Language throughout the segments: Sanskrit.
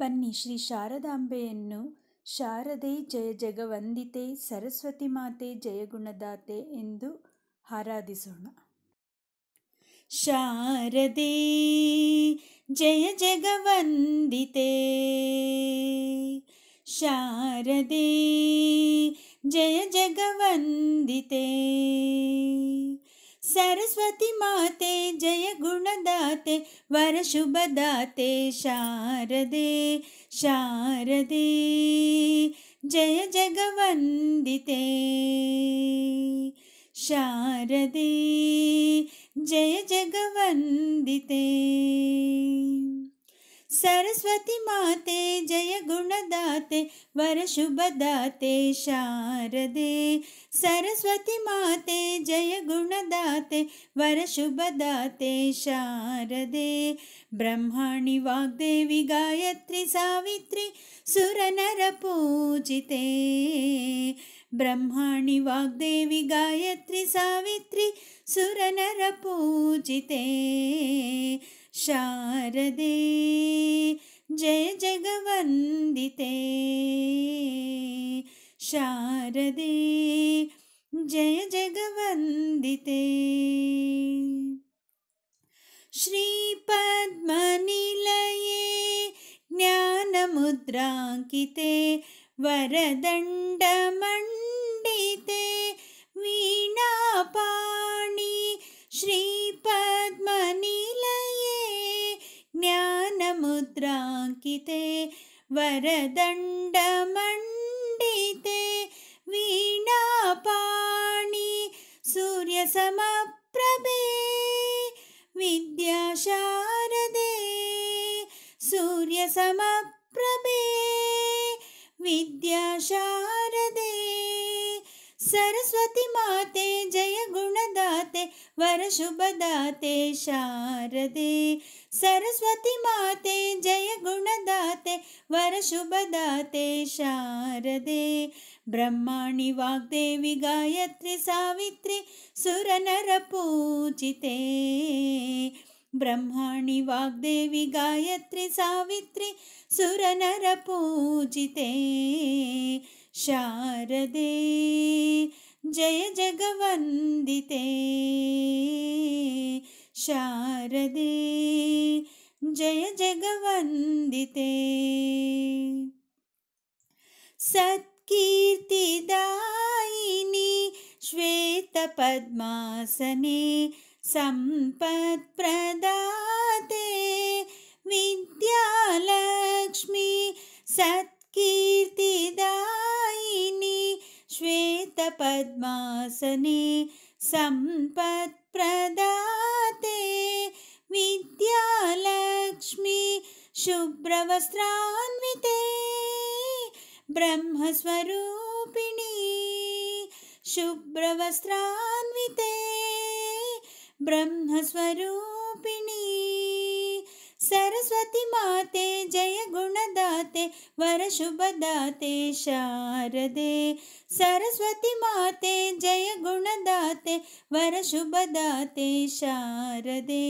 ಬನ್ನಿ ಶ್ರೀ ಶಾರದಾಂಬೆಯನ್ನು ಶಾರದೆ ಜಯ ಜಗವಂದಿತೆ ಸರಸ್ವತಿ ಮಾತೆ ಗುಣದಾತೆ ಎಂದು ಆರಾಧಿಸೋಣ ಶಾರದೆ ಜಯ ಜಗವಂದಿತೆ ಶಾರದೆ ಜಯ ಜಗವಂದಿತೆ सरस्वती माते जय गुणदाते वरशुभदाते शारदे शारदे जय जगवन्दिते शारदे जय जगवन्दिते सरस्वती माते जय गुणदाते वर शुभदाते शारदे सरस्वती माते जय गुणदाते वर शुभदाते शारदे ब्रह्माणि वाग्देवी गायत्री सावित्री सुरनरपूजिते ब्रह्माणि वाग्देवी गायत्री सावित्री सुरनरपूजिते शारदे जय जगवन्दिते शारदे जय जगवन्दिते श्रीपद्मनिलये ज्ञानमुद्राङ्किते वरदण्डमण्ड वरदण्डमण्डिते वीणापाणि सूर्यसमप्रभे विद्याशारदे सूर्यसमप्रभे विद्याशारदे सरस्वती माते जय वरशुभदाते शारदे सरस्वतीमाते जय गुणदाते वरशुभदाते शारदे ब्रह्माणि वाग्देवी गायत्रि सावित्री सुरनरपूजिते ब्रह्माणि वाग्देवी गायत्रि सावित्री सुरनरपूजिते शारदे जय जगवन्दिते शारदे जय जगवन्दिते सत्कीर्तिदायिनी श्वेतपद्मासने सम्पत्प्रदा सम्पत्प्रदाते विद्यालक्ष्मी शुभ्रवस्त्रान्विते ब्रह्मस्वरूपिणी शुभ्रवस्त्रान्विते ब्रह्मस्वरूपिणी सरस्वती माते जय वाते वर शुभदाते शारदे सरस्वती माते जय गुणदाते वरशुभदाते शारदे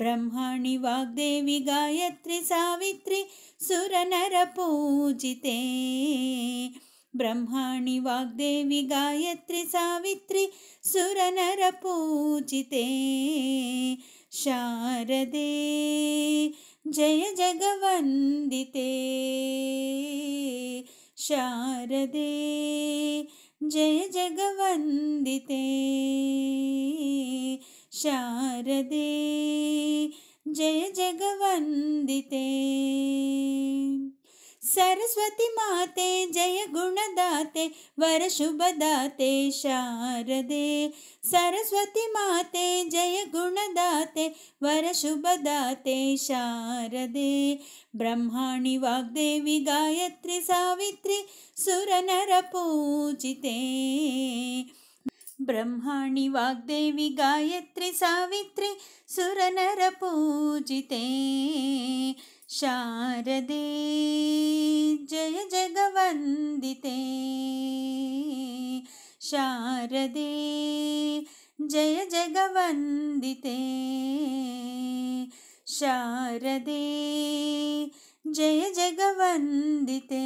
ब्रह्माणि वाग्देवी गायत्री सावित्री सुरनर पूजिते ब्रह्माणि वाग्देवी गायत्री सावित्री सुरनर शारदे जय जगवन्दिते शारदे जय जगवन्दिते शारदे जय जगवन्दिते सरस्वती माते जय गुणदाते वरशुभदाते शारदे सरस्वती माते जय गुणदाते वरशुभदाते शारदे ब्रह्माणी वाग्देवी गायत्री सावित्रि सुरनरपूजिते ब्रह्माणि ब्रह्माणी वाग्देवी गायत्री सावित्रि सुरनरपूजिते शारदे वन्दिते शारदे जय जगवन्दिते शारदे जय जगवन्दिते